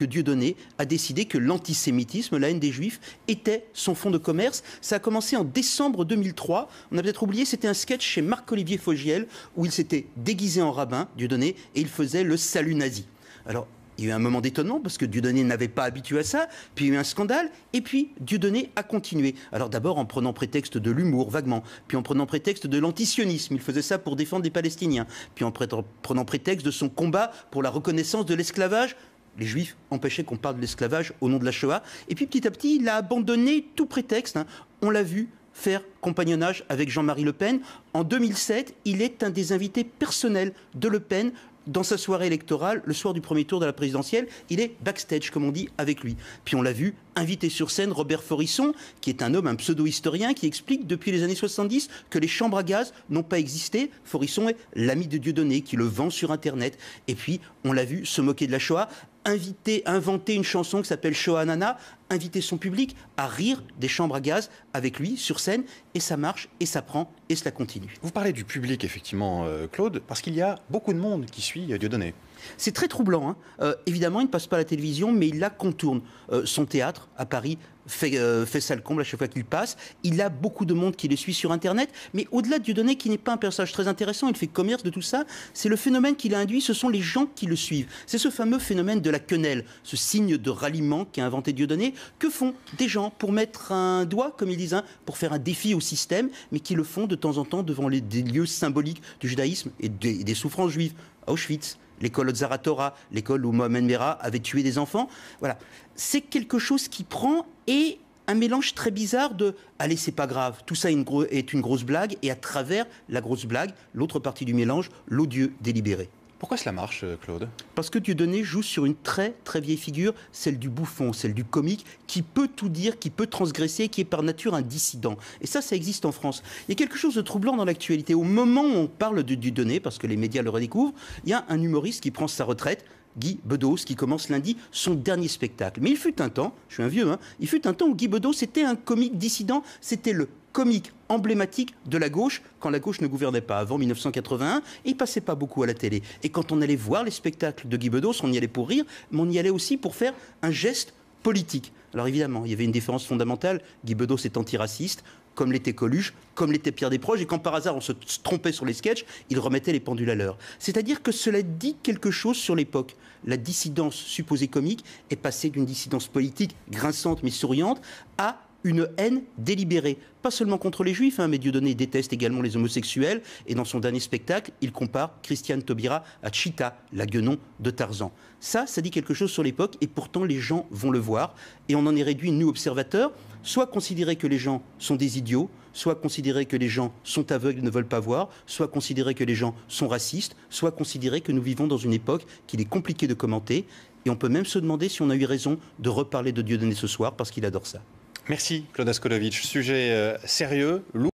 que Dieudonné a décidé que l'antisémitisme, la haine des juifs, était son fonds de commerce. Ça a commencé en décembre 2003. On a peut-être oublié, c'était un sketch chez Marc-Olivier Fogiel où il s'était déguisé en rabbin, Dieudonné, et il faisait le salut nazi. Alors, il y a eu un moment d'étonnement parce que Dieudonné n'avait pas habitué à ça, puis il y a eu un scandale, et puis Dieudonné a continué. Alors d'abord en prenant prétexte de l'humour, vaguement, puis en prenant prétexte de l'antisionisme, il faisait ça pour défendre les Palestiniens, puis en prenant prétexte de son combat pour la reconnaissance de l'esclavage les Juifs empêchaient qu'on parle de l'esclavage au nom de la Shoah. Et puis petit à petit, il a abandonné tout prétexte. Hein. On l'a vu faire compagnonnage avec Jean-Marie Le Pen. En 2007, il est un des invités personnels de Le Pen dans sa soirée électorale, le soir du premier tour de la présidentielle, il est backstage, comme on dit, avec lui. Puis on l'a vu, inviter sur scène, Robert Forisson, qui est un homme, un pseudo-historien, qui explique depuis les années 70 que les chambres à gaz n'ont pas existé. Forisson est l'ami de Dieudonné, qui le vend sur Internet. Et puis, on l'a vu se moquer de la Shoah inviter, inventer une chanson qui s'appelle Nana », inviter son public à rire des chambres à gaz avec lui sur scène, et ça marche, et ça prend, et cela continue. Vous parlez du public, effectivement, euh, Claude, parce qu'il y a beaucoup de monde qui suit euh, Dieudonné. C'est très troublant. Hein. Euh, évidemment, il ne passe pas à la télévision, mais il la contourne. son théâtre à Paris fait, fait sale comble à chaque fois qu'il passe. Il a beaucoup de monde qui le suit sur Internet. Mais au-delà de Dieudonné, qui n'est pas un personnage très intéressant, il fait commerce de tout ça, c'est le phénomène qu'il a induit, ce sont les gens qui le suivent. C'est ce fameux phénomène de la quenelle, ce signe de ralliement qu'a inventé Dieudonné, que font des gens pour mettre un doigt, comme ils disent, hein, pour faire un défi au système, mais qui le font de temps en temps devant les, des lieux symboliques du judaïsme et des, souffrances juives Auschwitz, l'école de Zaratora, l'école où Mohamed Merah avait tué des enfants. Voilà. C'est quelque chose qui prend et un mélange très bizarre de allez, c'est pas grave, tout ça est une, est une grosse blague, et à travers la grosse blague, l'autre partie du mélange, l'odieux délibéré. Pourquoi cela marche, euh, Claude Parce que Dieudonné joue sur une très très vieille figure, celle du bouffon, celle du comique, qui peut tout dire, qui peut transgresser, qui est par nature un dissident. Et ça, ça existe en France. Il y a quelque chose de troublant dans l'actualité. Au moment où on parle de Dieudonné, parce que les médias le redécouvrent, il y a un humoriste qui prend sa retraite, Guy Bedos, qui commence lundi son dernier spectacle. Mais il fut un temps, je suis un vieux, hein, il fut un temps où Guy Bedos c'était un comique dissident, c'était le comique emblématique de la gauche quand la gauche ne gouvernait pas. Avant 1981, il passait pas beaucoup à la télé. Et quand on allait voir les spectacles de Guy Bedos, on y allait pour rire, mais on y allait aussi pour faire un geste politique. Alors évidemment, il y avait une différence fondamentale. Guy Bedos est antiraciste, comme l'était Coluche, comme l'était Pierre Desproges, et quand par hasard on se trompait sur les sketchs, il remettait les pendules à l'heure. C'est-à-dire que cela dit quelque chose sur l'époque. La dissidence supposée comique est passée d'une dissidence politique grinçante mais souriante à une haine délibérée, pas seulement contre les juifs, hein, mais Dieudonné déteste également les homosexuels, et dans son dernier spectacle, il compare Christiane Taubira à Chita, la guenon de Tarzan. Ça, ça dit quelque chose sur l'époque, et pourtant les gens vont le voir, et on en est réduit, nous, observateurs, soit considérer que les gens sont des idiots, soit considérer que les gens sont aveugles et ne veulent pas voir, soit considérer que les gens sont racistes, soit considérer que nous vivons dans une époque qu'il est compliqué de commenter, et on peut même se demander si on a eu raison de reparler de Dieudonné ce soir, parce qu'il adore ça. Merci Claude Askolovitch. Sujet euh, sérieux, lourd.